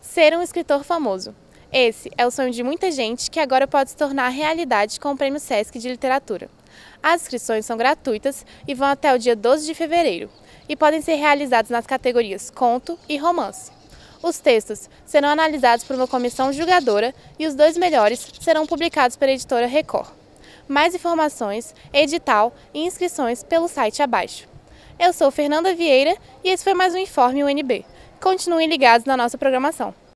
Ser um escritor famoso. Esse é o sonho de muita gente que agora pode se tornar realidade com o Prêmio Sesc de Literatura. As inscrições são gratuitas e vão até o dia 12 de fevereiro e podem ser realizadas nas categorias Conto e Romance. Os textos serão analisados por uma comissão julgadora e os dois melhores serão publicados pela editora Record. Mais informações, edital e inscrições pelo site abaixo. Eu sou Fernanda Vieira e esse foi mais um Informe UNB Continuem ligados na nossa programação.